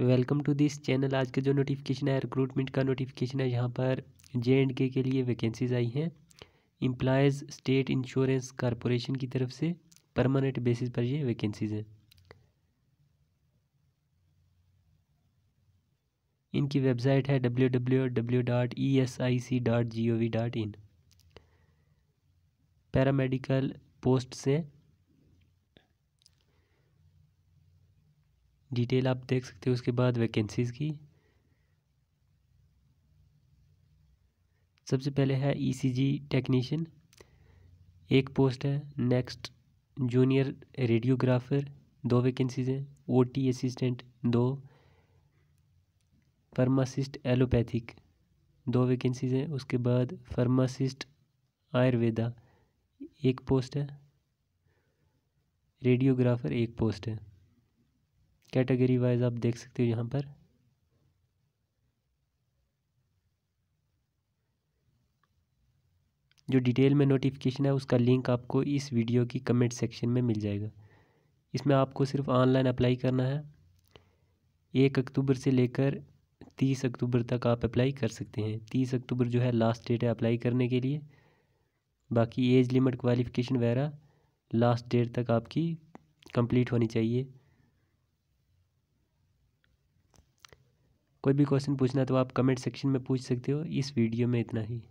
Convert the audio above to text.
welcome to this channel आज का जो नोटिफिकेशन है रिक्रूटमेंट का नोटिफिकेशन है यहाँ पर जे एंड के के लिए वैकेंसीज आई हैं इम्प्लाइज स्टेट इंश्योरेंस कॉरपोरेशन की तरफ से परमानेंट बेसिस पर ये वैकेंसीज हैं इनकी वेबसाइट है W W W dot E S I C dot G O V dot in paramedical post से डिटेल आप देख सकते हो उसके बाद वैकेंसीज़ की सबसे पहले है ईसीजी e टेक्नीशियन एक पोस्ट है नेक्स्ट जूनियर रेडियोग्राफर दो वैकेंसीज़ हैं ओटी असिस्टेंट दो फार्मासिस्ट एलोपैथिक दो वैकेंसीज़ हैं उसके बाद फार्मासिस्ट आयुर्वेदा एक पोस्ट है रेडियोग्राफर एक पोस्ट है कैटेगरी वाइज आप देख सकते हो यहाँ पर जो डिटेल में नोटिफिकेशन है उसका लिंक आपको इस वीडियो की कमेंट सेक्शन में मिल जाएगा इसमें आपको सिर्फ ऑनलाइन अप्लाई करना है एक अक्टूबर से लेकर तीस अक्टूबर तक आप अप्लाई कर सकते हैं तीस अक्टूबर जो है लास्ट डेट है अप्लाई करने के लिए बाकी एज लिमिट क्वालिफ़िकेशन वगैरह लास्ट डेट तक आपकी कंप्लीट होनी चाहिए कोई भी क्वेश्चन पूछना तो आप कमेंट सेक्शन में पूछ सकते हो इस वीडियो में इतना ही